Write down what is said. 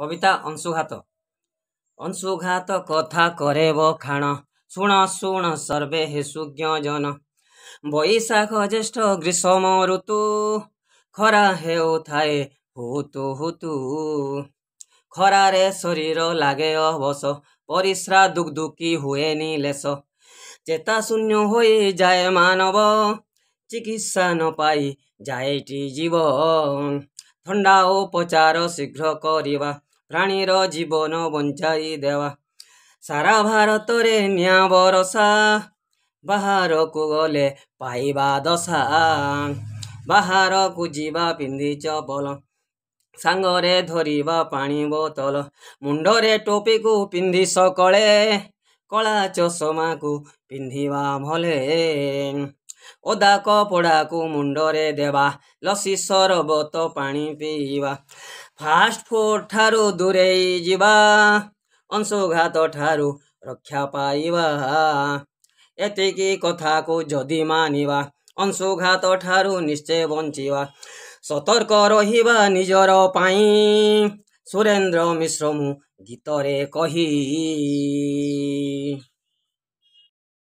କବିତା ଅଂଶୁଘାତ ଅଂଶୁଘାତ କଥା କରେ ବଖାଣ ଶୁଣ ଶୁଣ ସର୍ବେ ହେ ସୁଜ୍ଞ ଜନ ବୈଶାଖ ଜ୍ୟେଷ୍ଠ ଗ୍ରୀଷ୍ମ ଋତୁ ଖରା ହେଉ ଥାଏ ହୁତୁ ହୁତୁ ଖରାରେ ଶରୀର ଲାଗେ ଅବସ ପରିଶ୍ରା ଦୁଗ୍ଧୁକି ହୁଏନି ଲେସ ଚେତା ଶୂନ୍ୟ ହୋଇଯାଏ ମାନବ ଚିକିତ୍ସା ନ ପାଇ ଯାଏଟି ଜୀବ ଥଣ୍ଡା ଉପଚାର ଶୀଘ୍ର କରିବା ପ୍ରାଣୀର ଜୀବନ ବଞ୍ଚାଇ ଦେବା ସାରା ଭାରତରେ ନିଆଁ ବରଷା ବାହାରକୁ ଗଲେ ପାଇବା ଦଶା ବାହାରକୁ ଯିବା ପିନ୍ଧି ବଲ ସାଙ୍ଗରେ ଧରିବା ପାଣି ବୋତଲ ମୁଣ୍ଡରେ ଟୋପିକୁ ପିନ୍ଧି ସକାଳେ କଳା ଚଷମାକୁ ପିନ୍ଧିବା ଭଲେ ଓଦା କପଡ଼ାକୁ ମୁଣ୍ଡରେ ଦେବା ଲସି ସରବତ ପାଣି ପିଇବା फास्ट फोर ठारो दुरै जीवा अंशघात ठारो रक्षा पाइवा यतिकै कथाको जदि मानिवा अंशघात ठारो निश्चय बञ्चिवा ସତର୍କ ରହିବା ନିଜର ପାଇଁ ସୁରେନ୍ଦ୍ର ମିଶ୍ର ମୁଁ ଗୀତରେ କହି